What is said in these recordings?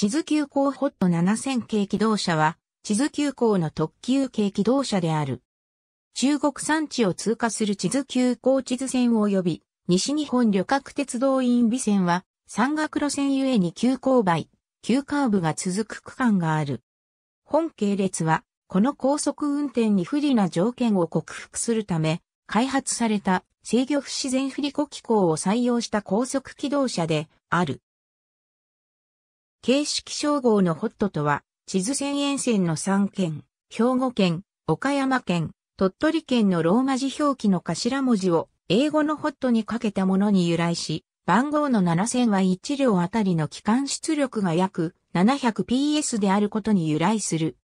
地図急行ホット7000系機動車は、地図急行の特急系機動車である。中国山地を通過する地図急行地図線及び、西日本旅客鉄道院備線は、山岳路線ゆえに急勾配、急カーブが続く区間がある。本系列は、この高速運転に不利な条件を克服するため、開発された制御不自然振り子機構を採用した高速機動車である。形式称号のホットとは、地図線沿線の3県、兵庫県、岡山県、鳥取県のローマ字表記の頭文字を英語のホットにかけたものに由来し、番号の7000は1両あたりの機関出力が約 700PS であることに由来する。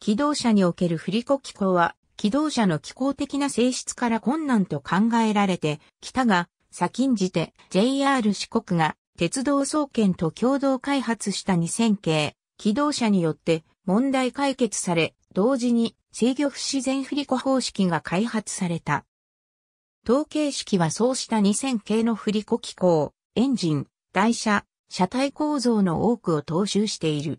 機動車における振り子機構は、機動車の機構的な性質から困難と考えられてきたが、先んじて JR 四国が鉄道総研と共同開発した2000系機動車によって問題解決され、同時に制御不自然振り子方式が開発された。統計式はそうした2000系の振り子機構、エンジン、台車、車体構造の多くを踏襲している。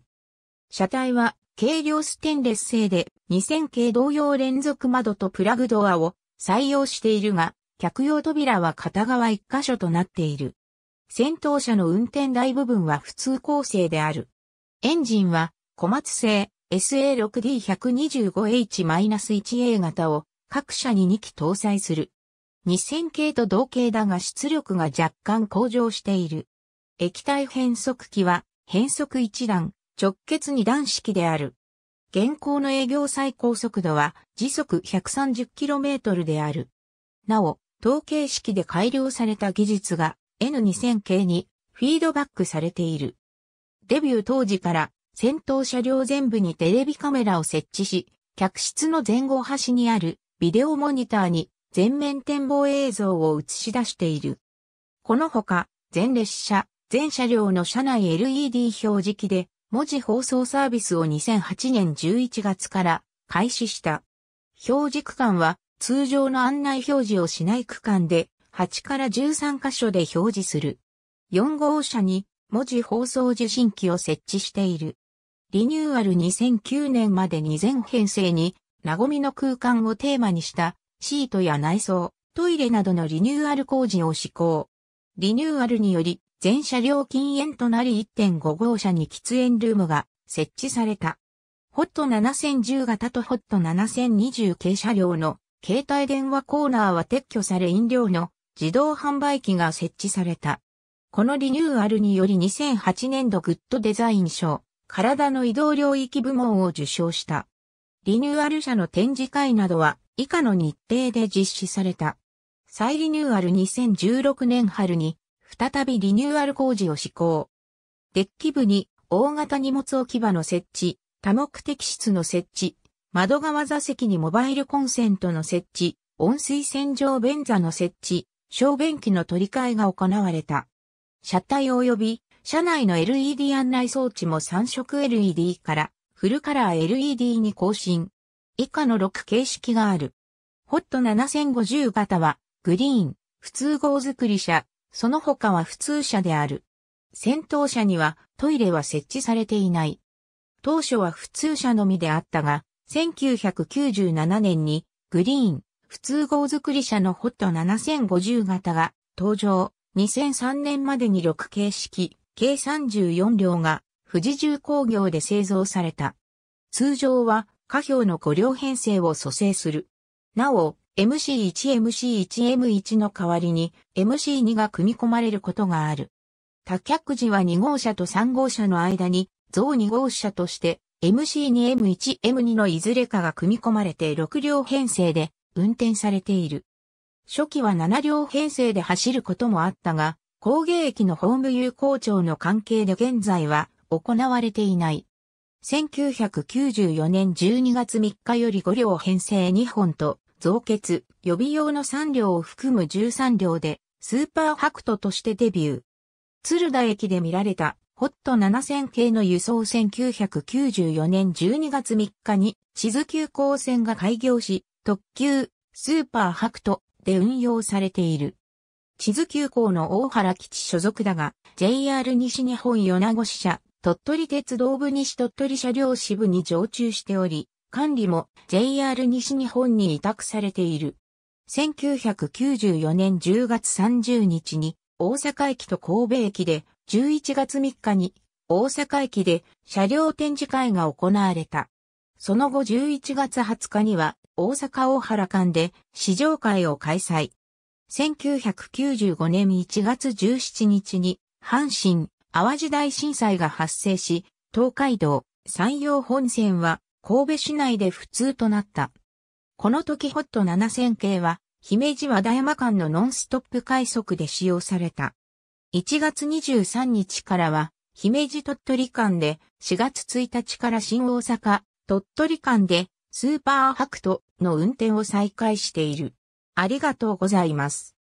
車体は軽量ステンレス製で2000系同様連続窓とプラグドアを採用しているが、客用扉は片側1箇所となっている。先頭車の運転台部分は普通構成である。エンジンは小松製 SA6D125H-1A 型を各社に2機搭載する。2000系と同型だが出力が若干向上している。液体変速機は変速1段、直結2段式である。現行の営業最高速度は時速 130km である。なお、統計式で改良された技術が N2000 系にフィードバックされている。デビュー当時から戦闘車両全部にテレビカメラを設置し、客室の前後端にあるビデオモニターに全面展望映像を映し出している。このほか、全列車、全車両の車内 LED 表示器で文字放送サービスを2008年11月から開始した。表示区間は通常の案内表示をしない区間で8から13箇所で表示する。4号車に文字放送受信機を設置している。リニューアル2009年までに全編成に、なごみの空間をテーマにしたシートや内装、トイレなどのリニューアル工事を施行。リニューアルにより、全車両禁煙となり1.5号車に喫煙ルームが設置された。ホット7010型とホット7020系車両の携帯電話コーナーは撤去され飲料の自動販売機が設置された。このリニューアルにより2008年度グッドデザイン賞、体の移動領域部門を受賞した。リニューアル社の展示会などは以下の日程で実施された。再リニューアル2016年春に再びリニューアル工事を施行。デッキ部に大型荷物置き場の設置、多目的室の設置、窓側座席にモバイルコンセントの設置、温水洗浄便座の設置、小便器の取り替えが行われた。車体及び車内の LED 案内装置も3色 LED からフルカラー LED に更新。以下の6形式がある。ホット7050型はグリーン、普通号作り車、その他は普通車である。先頭車にはトイレは設置されていない。当初は普通車のみであったが、1997年にグリーン、普通号作り車のホット7050型が登場。2003年までに6形式、計34両が富士重工業で製造された。通常は下表の5両編成を蘇生する。なお、MC1、MC1M1 の代わりに MC2 が組み込まれることがある。多客時は2号車と3号車の間に、増2号車として MC2M1、M2 のいずれかが組み込まれて6両編成で運転されている。初期は7両編成で走ることもあったが、工芸駅のホーム有効調の関係で現在は行われていない。1994年12月3日より5両編成2本と、増結、予備用の3両を含む13両で、スーパーハクトとしてデビュー。鶴田駅で見られたホット7000系の輸送1994年12月3日に、静急行線が開業し、特急、スーパーハクトで運用されている。地図急行の大原基地所属だが、JR 西日本米子支社、鳥取鉄道部西鳥取車両支部に常駐しており、管理も JR 西日本に委託されている。1994年10月30日に大阪駅と神戸駅で11月3日に大阪駅で車両展示会が行われた。その後11月20日には大阪大原間で試乗会を開催。1995年1月17日に阪神淡路大震災が発生し、東海道山陽本線は神戸市内で不通となった。この時ホット7000系は姫路和田山間のノンストップ快速で使用された。1月23日からは、姫路鳥取間で4月1日から新大阪、鳥取間でスーパーハクトの運転を再開している。ありがとうございます。